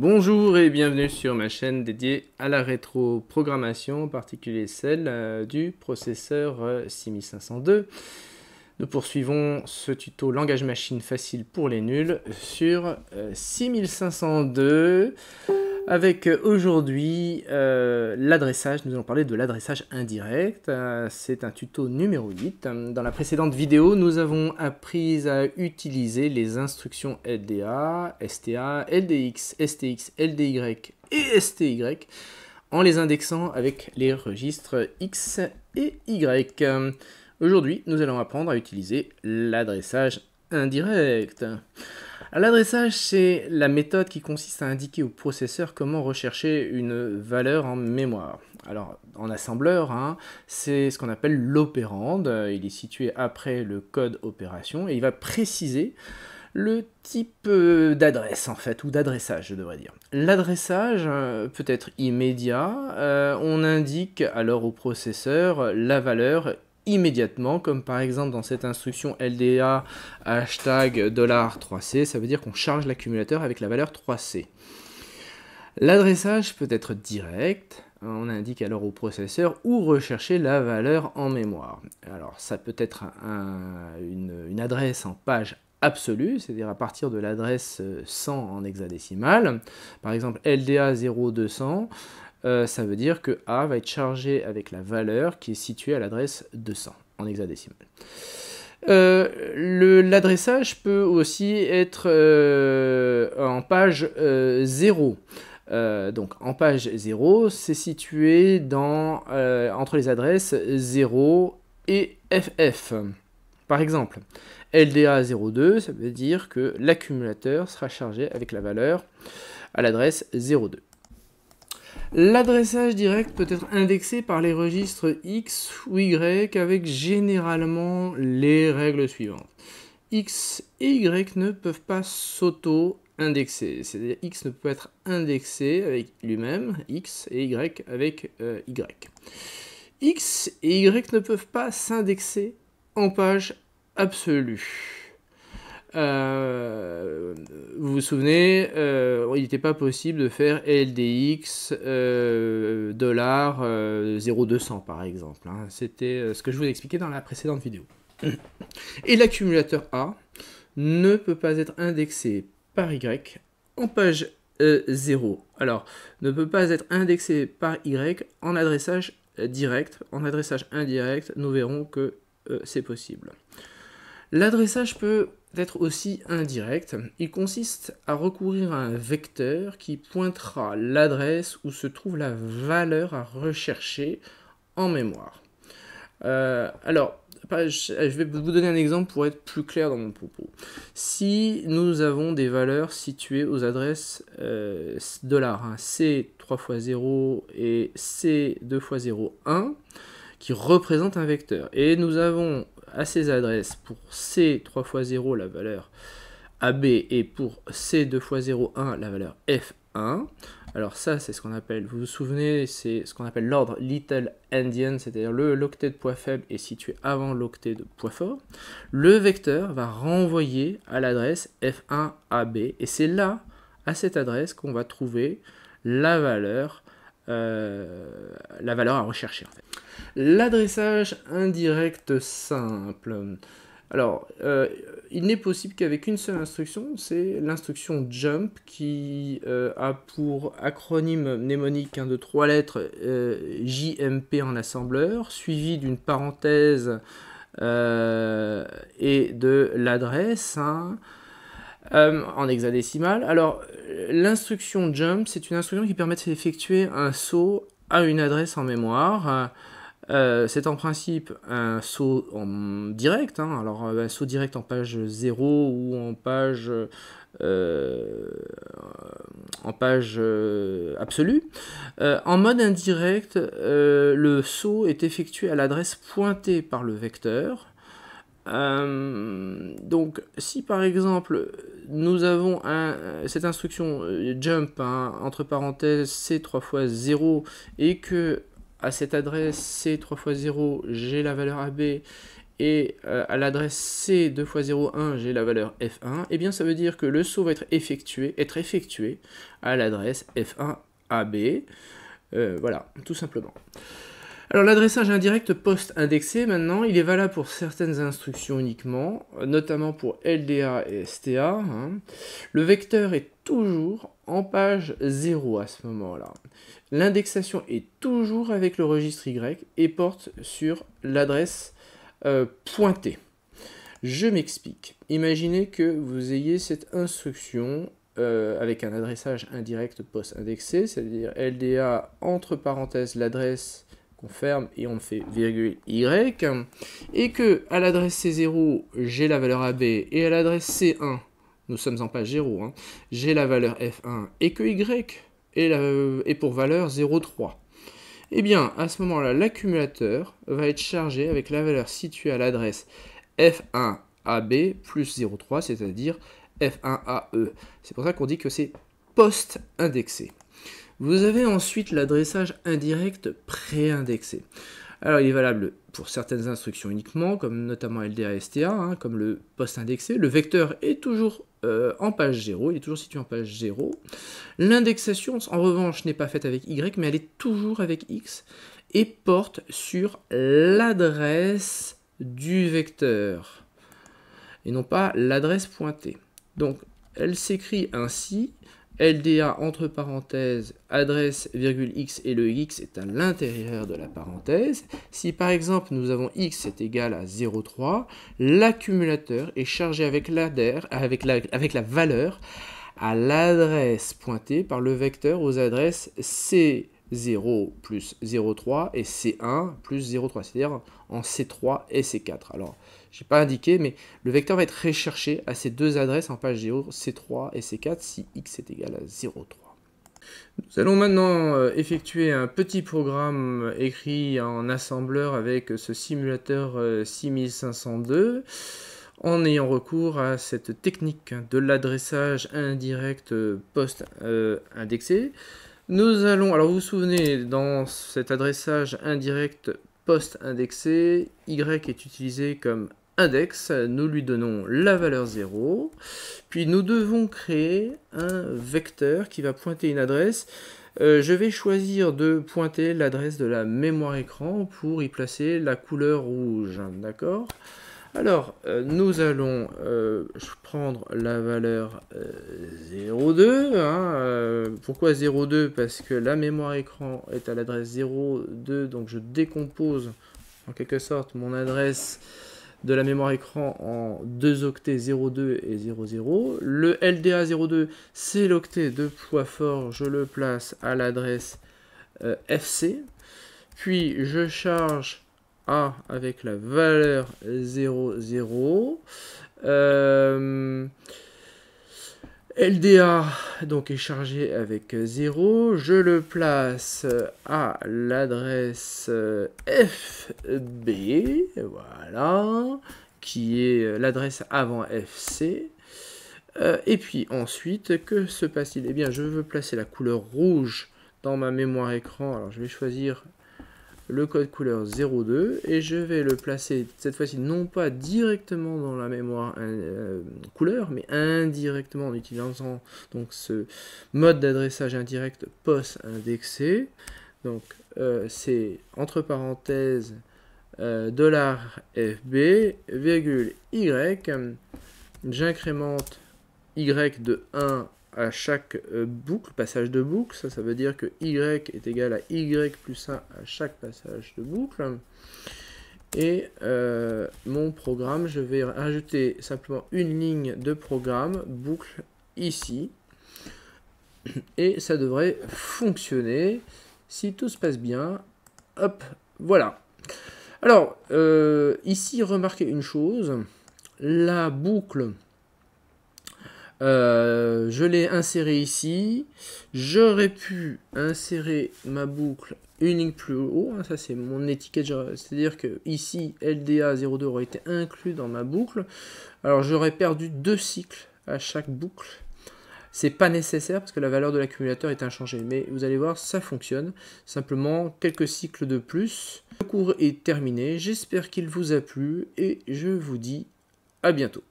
Bonjour et bienvenue sur ma chaîne dédiée à la rétro-programmation, en particulier celle euh, du processeur 6502. Euh, Nous poursuivons ce tuto langage machine facile pour les nuls sur 6502. Euh, avec euh, aujourd'hui euh, l'adressage, nous allons parler de l'adressage indirect. Euh, c'est un tuto numéro 8. Dans la précédente vidéo, nous avons appris à utiliser les instructions LDA, STA, LDX, STX, LDY et STY en les indexant avec les registres X et Y. Aujourd'hui, nous allons apprendre à utiliser l'adressage indirect. L'adressage, c'est la méthode qui consiste à indiquer au processeur comment rechercher une valeur en mémoire. Alors, en assembleur, hein, c'est ce qu'on appelle l'opérande. Il est situé après le code opération et il va préciser le type euh, d'adresse en fait, ou d'adressage je devrais dire. L'adressage euh, peut être immédiat, euh, on indique alors au processeur la valeur immédiatement, comme par exemple dans cette instruction LDA hashtag $3C, ça veut dire qu'on charge l'accumulateur avec la valeur 3C. L'adressage peut être direct, hein, on indique alors au processeur où rechercher la valeur en mémoire. Alors ça peut être une, une adresse en page absolue, c'est-à-dire à partir de l'adresse 100 euh, en hexadécimal, par exemple LDA 0200, euh, ça veut dire que A va être chargé avec la valeur qui est située à l'adresse 200 en hexadécimal. Euh, l'adressage peut aussi être euh, en page 0. donc en page 0, c'est situé dans, entre les adresses 0 et FF. Par exemple, LDA 02, ça veut dire que l'accumulateur sera chargé avec la valeur à l'adresse 02. L'adressage direct peut être indexé par les registres X ou Y avec généralement les règles suivantes. X et Y ne peuvent pas s'auto-indexer, c'est-à-dire X ne peut être indexé avec lui-même, X et Y avec euh, Y. X et Y ne peuvent pas s'indexer en page absolue. Euh, vous vous souvenez, euh, il n'était pas possible de faire LDX euh, 0200 euh, par exemple. Hein. C'était ce que je vous expliquais dans la précédente vidéo. Et l'accumulateur A ne peut pas être indexé par Y en page 0. Alors, ne peut pas être indexé par Y en adressage direct. En adressage indirect, nous verrons que c'est possible. L'adressage peut d'être aussi indirect. Il consiste à recourir à un vecteur qui pointera l'adresse où se trouve la valeur à rechercher en mémoire. Euh, alors, je vais vous donner un exemple pour être plus clair dans mon propos. Si nous avons des valeurs situées aux adresses C3 x 0 et C2 x 01 qui représente un vecteur. Et nous avons à ces adresses pour C 3 x 0 la valeur AB et pour C 2 fois 01 la valeur F1. Alors ça c'est ce qu'on appelle, vous vous souvenez, c'est ce qu'on appelle l'ordre little endian, c'est-à-dire le l'octet de poids faible est situé avant l'octet de poids fort. Le vecteur va renvoyer à l'adresse F1 AB et c'est là, à cette adresse, qu'on va trouver la valeur euh, la valeur à rechercher. L'adressage indirect simple. Alors, euh, il n'est possible qu'avec une seule instruction, c'est l'instruction jump qui euh, a pour acronyme mnémonique de trois lettres JMP en assembleur, suivi d'une parenthèse et de l'adresse. Hein, euh, en hexadécimal. Alors, l'instruction jump, c'est une instruction qui permet d'effectuer un saut à une adresse en mémoire. Euh, c'est en principe un saut en direct, hein. alors euh, un saut direct en page 0 ou en page, en page absolue. en mode indirect, le saut est effectué à l'adresse pointée par le vecteur. donc, si par exemple nous avons un, euh, cette instruction euh, jump, hein, entre parenthèses, c 3 x 0, et que à cette adresse c 3 x 0, j'ai la valeur AB, et euh, à l'adresse c 2 x 0, 1, j'ai la valeur F1, et eh bien ça veut dire que le saut va être effectué, être effectué à l'adresse F1 AB. voilà, tout simplement. Alors l'adressage indirect post-indexé, maintenant, il est valable pour certaines instructions uniquement, notamment pour LDA et STA. Hein. Le vecteur est toujours en page 0 à ce moment-là. L'indexation est toujours avec le registre Y et porte sur l'adresse euh, pointée. Je m'explique. Imaginez que vous ayez cette instruction euh, avec un adressage indirect post-indexé, c'est-à-dire LDA entre parenthèses l'adresse on ferme et on fait virgule y, et que à l'adresse C0, j'ai la valeur AB, et à l'adresse C1, nous sommes en page 0, hein, j'ai la valeur F1, et que y est, pour valeur 0,3. Eh bien, à ce moment-là, l'accumulateur va être chargé avec la valeur située à l'adresse F1AB plus 0,3, c'est-à-dire F1AE. C'est pour ça qu'on dit que c'est post-indexé. Vous avez ensuite l'adressage indirect pré-indexé. Alors, il est valable pour certaines instructions uniquement, comme notamment LDA hein, comme le post indexé. Le vecteur est toujours euh, en page 0, il est toujours situé en page 0. L'indexation, en revanche, n'est pas faite avec Y, mais elle est toujours avec X et porte sur l'adresse du vecteur et non pas l'adresse pointée. Donc, elle s'écrit ainsi LDA entre parenthèses, adresse, virgule x et le x est à l'intérieur de la parenthèse. Si par exemple nous avons x est égal à 0,3, l'accumulateur est chargé avec, avec la valeur à l'adresse pointée par le vecteur aux adresses C, 0 plus 0,3 et C1 plus 0,3, c'est-à-dire en C3 et C4. Alors, je n'ai pas indiqué, mais le vecteur va être recherché à ces deux adresses en page 0, C3 et C4, si x est égal à 0,3. Nous allons maintenant euh, effectuer un petit programme écrit en assembleur avec ce simulateur 6502 euh, en ayant recours à cette technique de l'adressage indirect euh, post-indexé. Nous allons, alors vous vous souvenez, dans cet adressage indirect post-indexé, y est utilisé comme index, nous lui donnons la valeur 0, puis nous devons créer un vecteur qui va pointer une adresse. Euh, je vais choisir de pointer l'adresse de la mémoire écran pour y placer la couleur rouge, hein, d'accord alors, euh, nous allons euh, prendre la valeur 0,2. Euh, hein, pourquoi 0,2 Parce que la mémoire écran est à l'adresse 0,2, donc je décompose en quelque sorte mon adresse de la mémoire écran en deux octets 0,2 et 0,0. Le LDA 0,2, c'est l'octet de poids fort, je le place à l'adresse FC. Puis je charge avec la valeur 0, 0. LDA donc est chargé avec 0. Je le place à l'adresse euh, FB, voilà, qui est l'adresse avant FC. Euh, et puis ensuite, que se passe-t-il Eh bien, je veux placer la couleur rouge dans ma mémoire écran. Alors, je vais choisir le code couleur 02 et je vais le placer cette fois-ci non pas directement dans la mémoire euh, couleur mais indirectement en utilisant donc ce mode d'adressage indirect post indexé donc euh, c'est entre parenthèses euh, dollar $fb virgule y j'incrémente y de 1 à chaque euh, boucle, passage de boucle. Ça, ça veut dire que y est égal à y plus 1 à chaque passage de boucle. Et euh, mon programme, je vais ajouter simplement une ligne de programme, boucle ici. Et ça devrait fonctionner. Si tout se passe bien, hop, voilà. Alors, euh, ici, remarquez une chose. La boucle euh, je l'ai inséré ici. J'aurais pu insérer ma boucle une ligne plus haut. Ah, ça, c'est mon étiquette. C'est-à-dire que ici, LDA02 aurait été inclus dans ma boucle. Alors, j'aurais perdu deux cycles à chaque boucle. C'est pas nécessaire parce que la valeur de l'accumulateur est inchangée. Mais vous allez voir, ça fonctionne. Simplement, quelques cycles de plus. Le cours est terminé. J'espère qu'il vous a plu et je vous dis à bientôt.